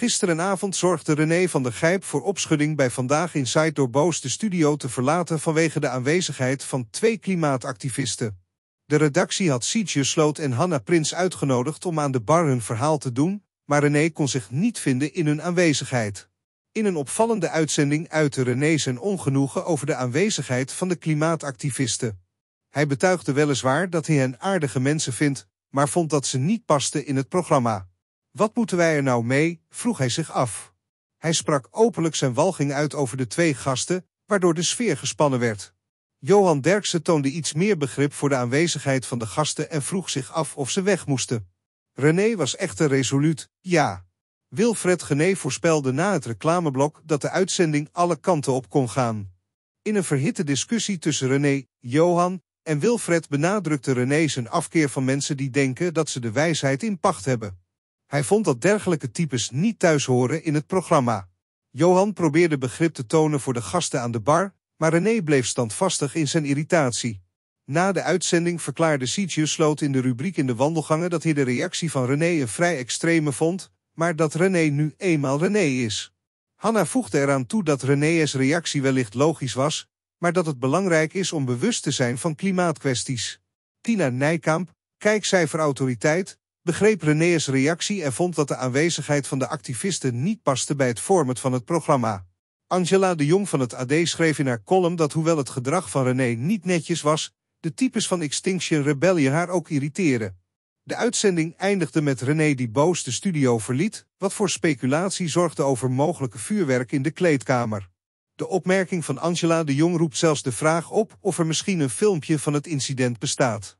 Gisterenavond zorgde René van der Gijp voor opschudding bij Vandaag Inside door Boos de studio te verlaten vanwege de aanwezigheid van twee klimaatactivisten. De redactie had Sietje Sloot en Hanna Prins uitgenodigd om aan de bar hun verhaal te doen, maar René kon zich niet vinden in hun aanwezigheid. In een opvallende uitzending uitte René zijn ongenoegen over de aanwezigheid van de klimaatactivisten. Hij betuigde weliswaar dat hij hen aardige mensen vindt, maar vond dat ze niet pasten in het programma. Wat moeten wij er nou mee, vroeg hij zich af. Hij sprak openlijk zijn walging uit over de twee gasten, waardoor de sfeer gespannen werd. Johan Derksen toonde iets meer begrip voor de aanwezigheid van de gasten en vroeg zich af of ze weg moesten. René was echter resoluut, ja. Wilfred Gené voorspelde na het reclameblok dat de uitzending alle kanten op kon gaan. In een verhitte discussie tussen René, Johan en Wilfred benadrukte René zijn afkeer van mensen die denken dat ze de wijsheid in pacht hebben. Hij vond dat dergelijke types niet thuis horen in het programma. Johan probeerde begrip te tonen voor de gasten aan de bar, maar René bleef standvastig in zijn irritatie. Na de uitzending verklaarde Sitjes Sloot in de rubriek in de wandelgangen dat hij de reactie van René een vrij extreme vond, maar dat René nu eenmaal René is. Hanna voegde eraan toe dat René's reactie wellicht logisch was, maar dat het belangrijk is om bewust te zijn van klimaatkwesties. Tina Nijkamp, kijkcijferautoriteit, begreep René's reactie en vond dat de aanwezigheid van de activisten niet paste bij het format van het programma. Angela de Jong van het AD schreef in haar column dat hoewel het gedrag van René niet netjes was, de types van Extinction Rebellion haar ook irriteren. De uitzending eindigde met René die boos de studio verliet, wat voor speculatie zorgde over mogelijke vuurwerk in de kleedkamer. De opmerking van Angela de Jong roept zelfs de vraag op of er misschien een filmpje van het incident bestaat.